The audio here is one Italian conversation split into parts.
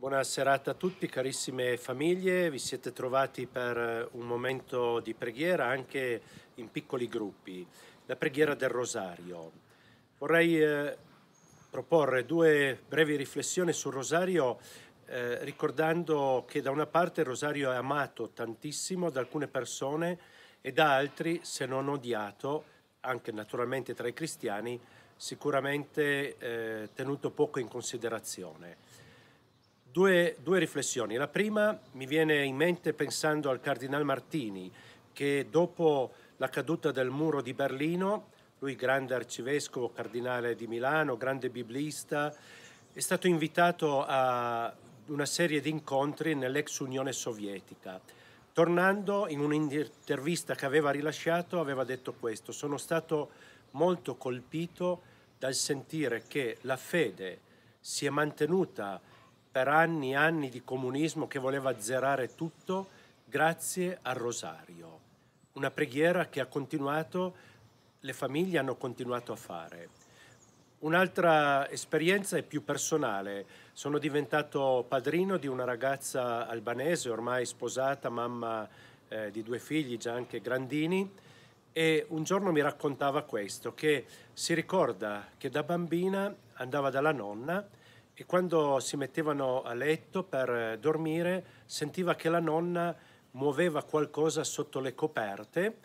Buona serata a tutti carissime famiglie, vi siete trovati per eh, un momento di preghiera anche in piccoli gruppi, la preghiera del rosario. Vorrei eh, proporre due brevi riflessioni sul rosario eh, ricordando che da una parte il rosario è amato tantissimo da alcune persone e da altri, se non odiato, anche naturalmente tra i cristiani, sicuramente eh, tenuto poco in considerazione. Due, due, riflessioni. La prima mi viene in mente pensando al Cardinal Martini, che dopo la caduta del muro di Berlino, lui grande arcivescovo, cardinale di Milano, grande biblista, è stato invitato a una serie di incontri nell'ex Unione Sovietica. Tornando in un'intervista che aveva rilasciato, aveva detto questo, sono stato molto colpito dal sentire che la fede si è mantenuta per anni e anni di comunismo che voleva azzerare tutto grazie al rosario, una preghiera che ha continuato, le famiglie hanno continuato a fare. Un'altra esperienza è più personale. Sono diventato padrino di una ragazza albanese, ormai sposata, mamma eh, di due figli, già anche grandini, e un giorno mi raccontava questo, che si ricorda che da bambina andava dalla nonna e quando si mettevano a letto per dormire sentiva che la nonna muoveva qualcosa sotto le coperte.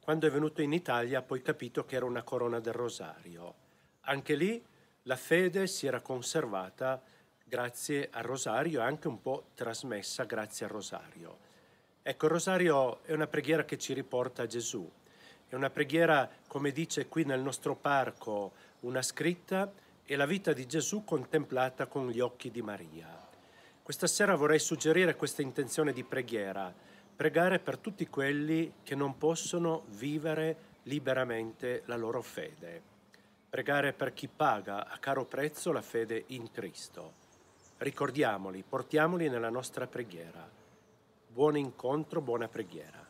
Quando è venuto in Italia ha poi capito che era una corona del rosario. Anche lì la fede si era conservata grazie al rosario e anche un po' trasmessa grazie al rosario. Ecco, il rosario è una preghiera che ci riporta a Gesù. È una preghiera, come dice qui nel nostro parco, una scritta e la vita di Gesù contemplata con gli occhi di Maria. Questa sera vorrei suggerire questa intenzione di preghiera, pregare per tutti quelli che non possono vivere liberamente la loro fede, pregare per chi paga a caro prezzo la fede in Cristo. Ricordiamoli, portiamoli nella nostra preghiera. Buon incontro, buona preghiera.